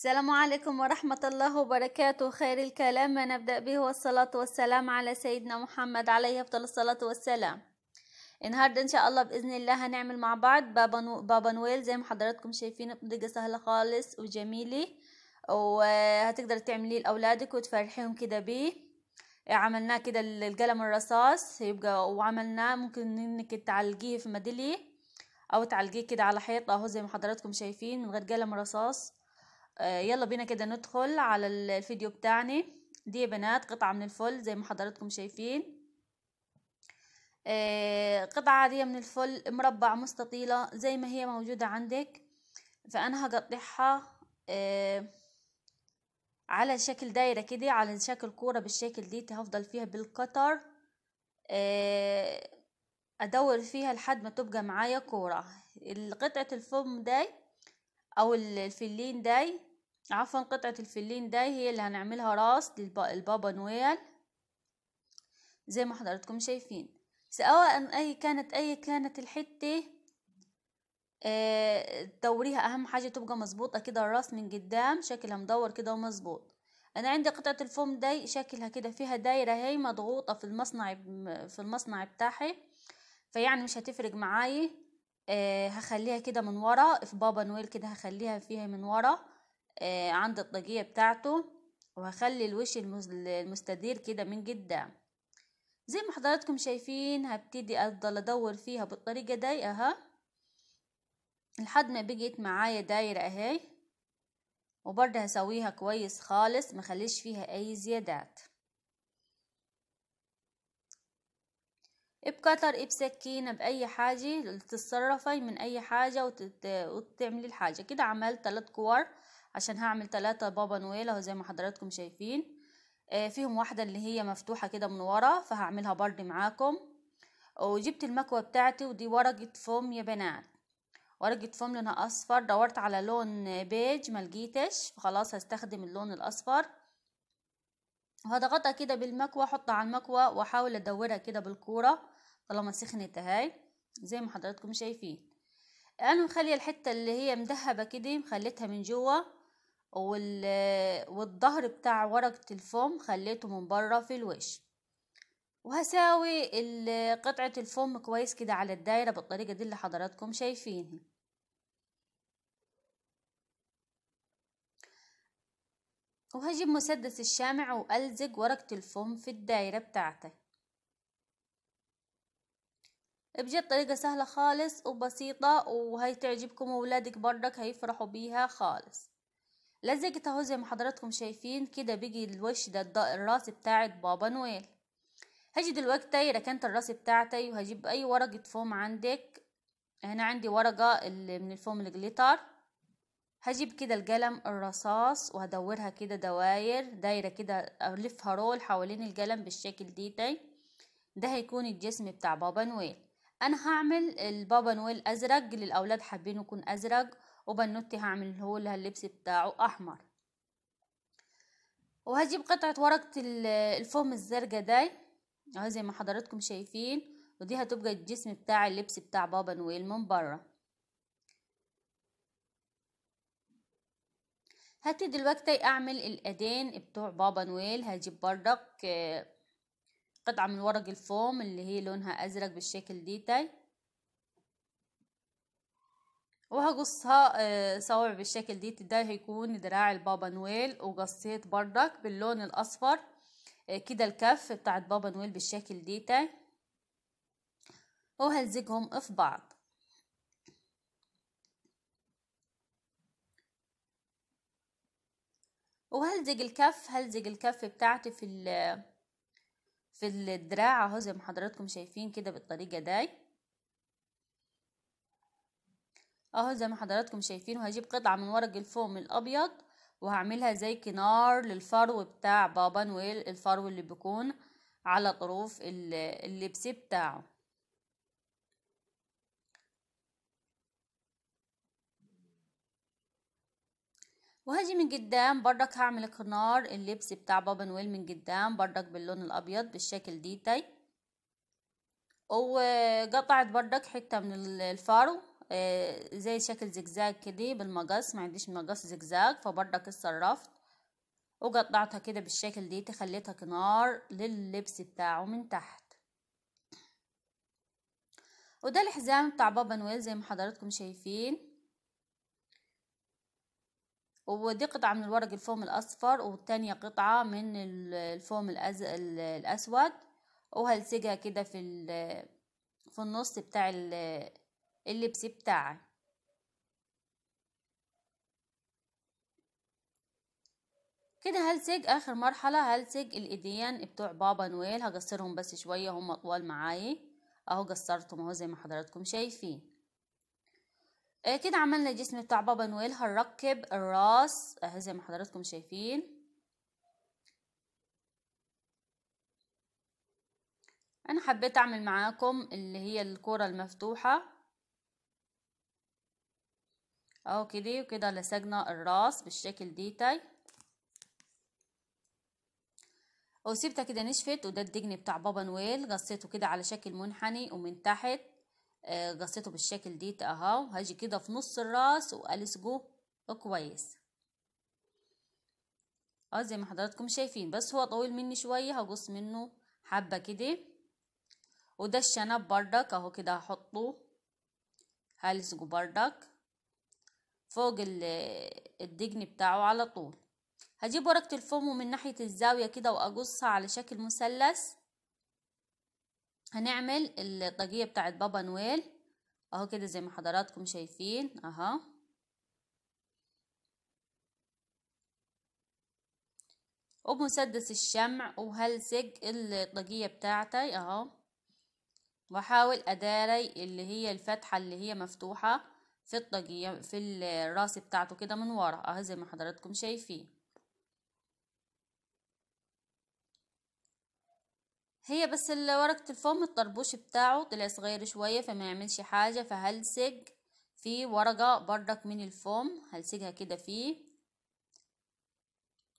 السلام عليكم ورحمة الله وبركاته خير الكلام ما نبدأ به والصلاة والسلام على سيدنا محمد عليه أفضل الصلاة والسلام النهاردة إن شاء الله بإذن الله هنعمل مع بعض بابا, نو... بابا نويل زي ما حضراتكم شايفين بطريقة سهلة خالص وجميلة وهتقدر تعمليه لأولادك وتفرحيهم كده بيه عملناه كده القلم الرصاص يبقى وعملناه ممكن انك تعلقيه في مدلي او تعلقيه كده على حيطة اهو زي ما حضراتكم شايفين من غير قلم رصاص آه، يلا بينا كده ندخل على الفيديو بتاعنا دي يا بنات قطعة من الفل زي ما حضراتكم شايفين آه، قطعة عادية من الفل مربع مستطيلة زي ما هي موجودة عندك فأنا هقطعها آه، على شكل دايرة كده على شكل كورة بالشكل دي هفضل فيها بالقطر أدور فيها لحد ما تبقى معايا كورة قطعة الفم داي أو الفلين داي عفوا قطعة الفلين داي هي اللي هنعملها راس للبابا نويل زي ما حضرتكم شايفين سواء أي كانت أي كانت الحتة آه دوريها أهم حاجة تبقى مظبوطة كده الراس من قدام شكلها مدور كده ومظبوط أنا عندي قطعة الفوم داي شكلها كده فيها دايرة هي مضغوطة في المصنع في المصنع بتاعي فيعني مش هتفرق معايا آه هخليها كده من ورا في بابا نويل كده هخليها فيها من ورا آه، عند الطاقية بتاعته وهخلي الوش المستدير كده من قدام زي ما حضراتكم شايفين هبتدي افضل ادور فيها بالطريقة دي اها لحد ما بقيت معايا دايرة اهي وبرده هسويها كويس خالص مخليش فيها اي زيادات بقطر بسكينة بأي حاجة تتصرفي من أي حاجة وتعملي الحاجة كده عملت تلات كور عشان هعمل ثلاثة بابا نويل اهو زي ما حضراتكم شايفين آه، فيهم واحدة اللي هي مفتوحة كده من ورا فهعملها برضه معاكم وجبت المكوة بتاعتي ودي ورقة فوم يا بنات ورقة فوم لونها أصفر دورت على لون بيج ملقيتش فخلاص هستخدم اللون الأصفر وهضغطها كده بالمكوة احطها على المكوة واحاول ادورها كده بالكورة طالما سخنت اهي زي ما حضراتكم شايفين انا مخليه الحتة اللي هي مدهبة كده مخليتها من جوه وال... والظهر بتاع ورقة الفوم خليته من بره في الوش وهساوي قطعة الفوم كويس كده على الدايرة بالطريقة دي اللي حضراتكم شايفينها وهجيب مسدس الشامع وألزق ورقة الفوم في الدايرة بتاعتي بجد طريقة سهلة خالص وبسيطة وهي تعجبكم وولادك برك هيفرحوا بيها خالص لزجت اهو زي ما حضراتكم شايفين كده بيجي الوش ده الراس بتاعه بابا نويل هاجي دلوقتي ركنت الراس بتاعتي وهجيب اي ورقة فوم عندك هنا عندي ورقة اللي من الفوم الجليتر هجيب كده القلم الرصاص وهدورها كده دواير دايرة كده ألفها رول حوالين القلم بالشكل ديتي ده هيكون الجسم بتاع بابا نويل أنا هعمل البابا نويل أزرق للأولاد حابين يكون أزرق وبنوتي هعمل هو اللبس بتاعه احمر وهجيب قطعة ورقة الفوم الزرقاء داي اهو زي ما حضراتكم شايفين ودي هتبقى الجسم بتاع اللبس بتاع بابا نويل من بره هبتدي دلوقتي اعمل الايدين بتوع بابا نويل هجيب بردك آه، قطعة من ورق الفوم اللي هي لونها ازرق بالشكل ديتاي وهقصها صوابع آه، بالشكل دي ده هيكون دراع البابا نويل وقصيت بردك باللون الاصفر آه، كده الكف بتاعت بابا نويل بالشكل دي تاني في بعض وهلزق الكف هلزق الكف بتاعتي في في الدراع اهو زي ما حضراتكم شايفين كده بالطريقه دي اهو زي ما حضراتكم شايفين وهجيب قطعة من ورق الفوم الابيض وهعملها زي كنار للفرو بتاع بابا نويل الفرو اللي بيكون على طروف اللبس بتاعه وهاجي من قدام بردك هعمل كنار اللبس بتاع بابا نويل من قدام بردك باللون الابيض بالشكل دي تاي وقطعت بردك حتة من الفرو آه، زي شكل زجزاج كده بالمقص ما عنديش مقص زجزاج فبردك اتصرفت وقطعتها كده بالشكل دي تخليتها كنار لللبس بتاعه من تحت وده الحزام بتاع بابا نويل زي ما حضراتكم شايفين ودي قطعة من الورق الفوم الأصفر والتانية قطعة من الفوم الأز... الأسود وهلسجها كده في ال... في النص بتاع ال... اللبس بتاعي كده هلسج اخر مرحلة هلسج الايدين بتوع بابا نويل هقصرهم بس شوية هم اطول معايا اهو قصرتهم اهو زي ما حضراتكم شايفين آه كده عملنا الجسم بتاع بابا نويل هنركب الراس اهو زي ما حضراتكم شايفين انا حبيت اعمل معاكم اللي هي الكرة المفتوحة اهو كده وكده لسجنا الراس بالشكل ديتاي طيب. وسيبتها كده نشفت وده الدجن بتاع بابا نويل قصيته كده على شكل منحني ومن تحت قصيته آه، بالشكل دي اهو هاجي كده في نص الراس والسجه كويس اه زي ما حضراتكم شايفين بس هو طويل مني شويه هقص منه حبه كده وده الشنب بردك اهو كده هحطه هلزجه بردك فوق الدجن بتاعه على طول هجيب ورقة الفومو من ناحية الزاوية كده وأقصها على شكل مثلث هنعمل الطاقية بتاعت بابا نويل اهو كده زي ما حضراتكم شايفين اهو وبمسدس الشمع وهلسج الطاقية بتاعتي اهو واحاول اداري اللي هي الفتحة اللي هي مفتوحة في الطاجية في الراس بتاعته كده من ورا اهي زي ما حضراتكم شايفين هي بس ورقة الفوم الطربوش بتاعه طلع صغير شوية فما يعملش حاجة فهلسج في ورقة بردك من الفوم هلسجها كده فيه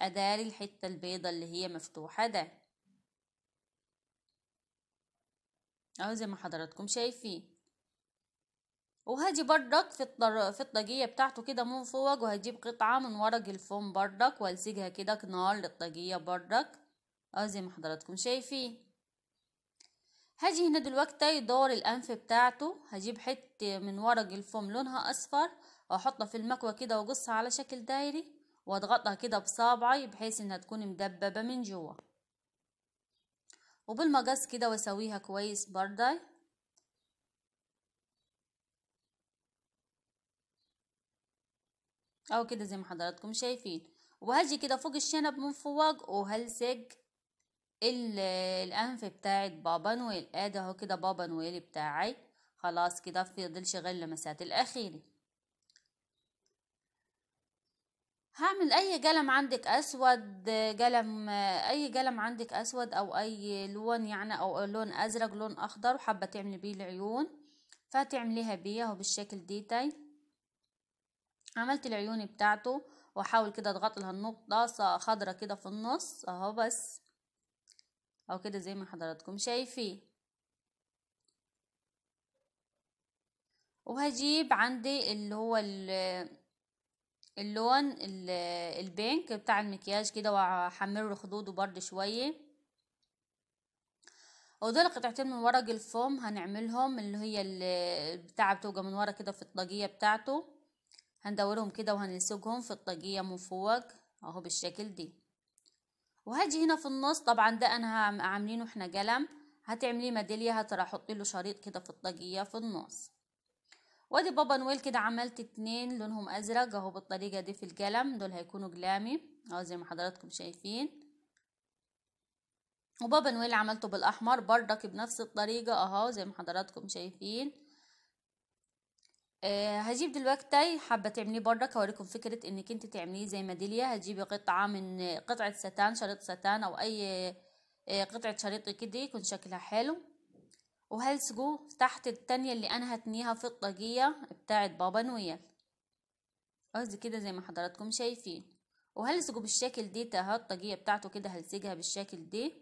اداري الحتة البيضة اللي هي مفتوحة ده اهو زي ما حضراتكم شايفين وهاجي بردك في الطر... في الطاجية بتاعته كده من فوق وهجيب قطعة من ورق الفوم بردك والزجها كده كنار للطاجية بردك اه زي ما حضراتكم شايفين هاجي هنا دلوقتي دور الأنف بتاعته هجيب حتة من ورق الفوم لونها أصفر وأحطها في المكوة كده وأقصها على شكل دايري وأضغطها كده بصابعي بحيث إنها تكون مدببة من جوا وبالمقص كده وأسويها كويس بردي اهو كده زي ما حضراتكم شايفين وهجي كده فوق الشنب من فوق وهلسج الانف بتاعت بابا نويل ادي اهو كده بابا نويل بتاعي خلاص كده فيضلش غير اللمسات الاخيره هعمل اي قلم عندك اسود قلم اي قلم عندك اسود او اي لون يعني او لون ازرق لون اخضر وحابه تعملي بيه العيون فتعمليها بيه اهو بالشكل ديتاي عملت العيون بتاعته واحاول كده اضغط لها النقطه خضره كده في النص اهو بس او كده زي ما حضراتكم شايفين وهجيب عندي اللي هو اللون البينك بتاع المكياج كده واحمره خدوده برده شويه ودول قطعتين من ورق الفوم هنعملهم اللي هي بتاع بتوجه من ورا كده في الطاقيه بتاعته هندورهم كده وهنسجهم في الطاجية من فوق اهو بالشكل دي وهاجي هنا في النص طبعا ده انا عاملينه احنا قلم هتعمليه ميدالية هتحطي له شريط كده في الطاجية في النص وادي بابا نويل كده عملت اتنين لونهم ازرق اهو بالطريقة دي في القلم دول هيكونوا قلامي اهو زي ما حضراتكم شايفين وبابا نويل عملته بالاحمر بردك بنفس الطريقة اهو زي ما حضراتكم شايفين آه هجيب دلوقتي حابه تعمليه بره كوريكم فكره انك انت تعمليه زي ما هجيبي هتجيبي قطعه من قطعه ستان شريط ستان او اي آه، قطعه شريط كده يكون شكلها حلو وهلزقه تحت التانية اللي انا هتنيها في الطاقيه بتاعه بابا نويل قصدي كده زي ما حضراتكم شايفين وهلسقوا بالشكل دي الطاقيه بتاعته كده هلسقها بالشكل دي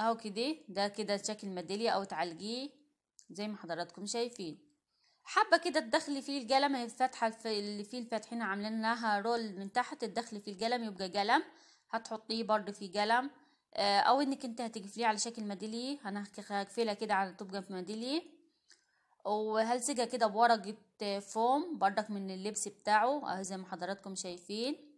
اهو كده ده كده شكل ميداليه او تعالجيه زي ما حضراتكم شايفين حابه كده تدخلي فيه القلم هي الفتحه اللي فيه الفاتحين عاملين لها رول من تحت تدخلي فيه القلم يبقى قلم هتحطيه برضه في قلم آه، او انك انت هتقفليه على شكل ميداليه انا هقفلها كده على تبقى في ميداليه وهلزقها كده بورقه فوم بردك من اللبس بتاعه اهو زي ما حضراتكم شايفين